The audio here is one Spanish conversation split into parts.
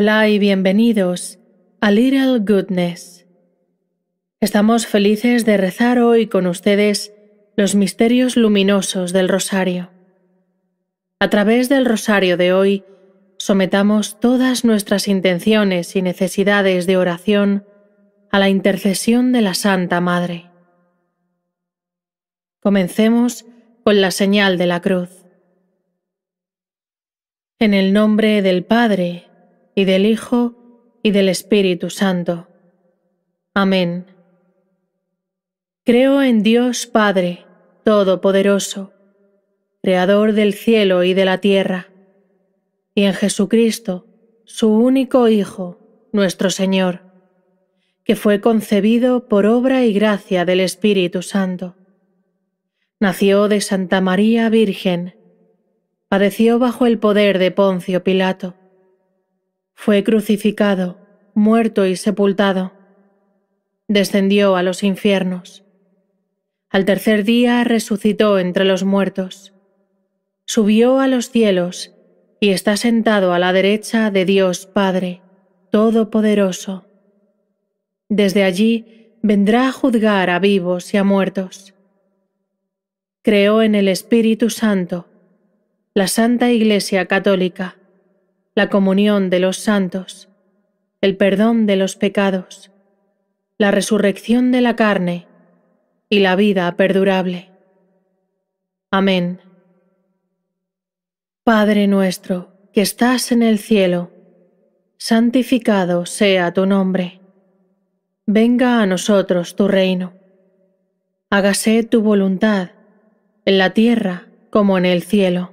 Hola y bienvenidos a Little Goodness. Estamos felices de rezar hoy con ustedes los misterios luminosos del rosario. A través del rosario de hoy, sometamos todas nuestras intenciones y necesidades de oración a la intercesión de la Santa Madre. Comencemos con la señal de la cruz. En el nombre del Padre, y del Hijo, y del Espíritu Santo. Amén. Creo en Dios Padre, Todopoderoso, Creador del cielo y de la tierra, y en Jesucristo, su único Hijo, nuestro Señor, que fue concebido por obra y gracia del Espíritu Santo. Nació de Santa María Virgen, padeció bajo el poder de Poncio Pilato fue crucificado, muerto y sepultado. Descendió a los infiernos. Al tercer día resucitó entre los muertos. Subió a los cielos y está sentado a la derecha de Dios Padre, Todopoderoso. Desde allí vendrá a juzgar a vivos y a muertos. Creó en el Espíritu Santo, la Santa Iglesia Católica la comunión de los santos, el perdón de los pecados, la resurrección de la carne y la vida perdurable. Amén. Padre nuestro, que estás en el cielo, santificado sea tu nombre. Venga a nosotros tu reino. Hágase tu voluntad, en la tierra como en el cielo.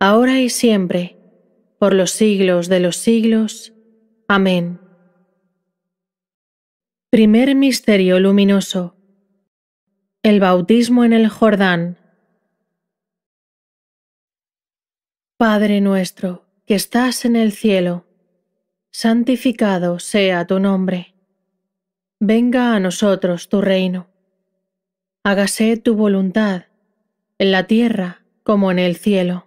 ahora y siempre, por los siglos de los siglos. Amén. Primer Misterio Luminoso. El bautismo en el Jordán. Padre nuestro, que estás en el cielo, santificado sea tu nombre. Venga a nosotros tu reino. Hágase tu voluntad, en la tierra como en el cielo.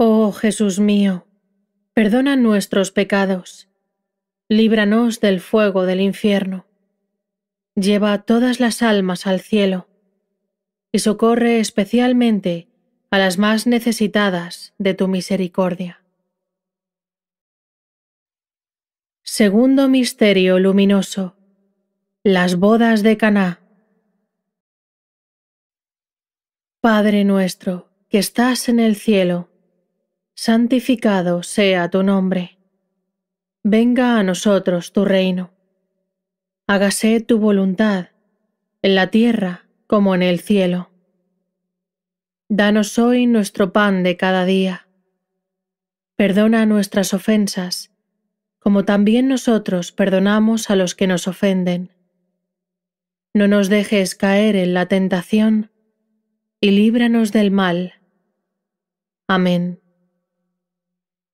Oh Jesús mío, perdona nuestros pecados, líbranos del fuego del infierno, lleva todas las almas al cielo y socorre especialmente a las más necesitadas de tu misericordia. Segundo misterio luminoso. Las bodas de Caná. Padre nuestro, que estás en el cielo, santificado sea tu nombre. Venga a nosotros tu reino. Hágase tu voluntad, en la tierra como en el cielo. Danos hoy nuestro pan de cada día. Perdona nuestras ofensas, como también nosotros perdonamos a los que nos ofenden. No nos dejes caer en la tentación, y líbranos del mal. Amén.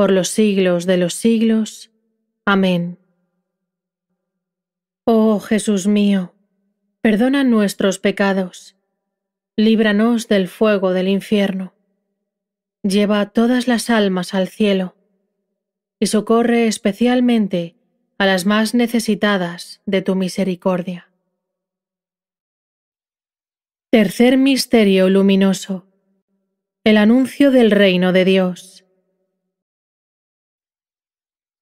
por los siglos de los siglos. Amén. Oh Jesús mío, perdona nuestros pecados, líbranos del fuego del infierno, lleva a todas las almas al cielo, y socorre especialmente a las más necesitadas de tu misericordia. Tercer Misterio Luminoso. El anuncio del reino de Dios.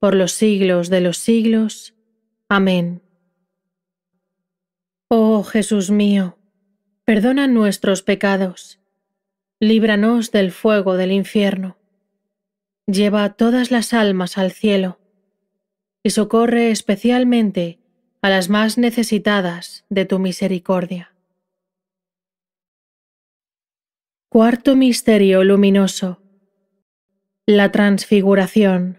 por los siglos de los siglos. Amén. Oh Jesús mío, perdona nuestros pecados, líbranos del fuego del infierno, lleva todas las almas al cielo y socorre especialmente a las más necesitadas de tu misericordia. Cuarto Misterio Luminoso. La Transfiguración.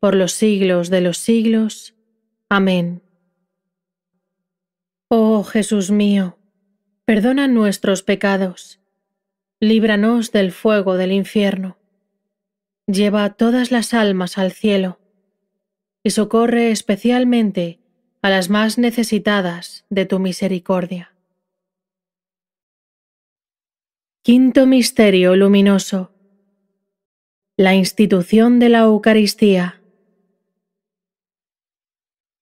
por los siglos de los siglos. Amén. Oh Jesús mío, perdona nuestros pecados, líbranos del fuego del infierno, lleva todas las almas al cielo y socorre especialmente a las más necesitadas de tu misericordia. Quinto Misterio Luminoso. La institución de la Eucaristía.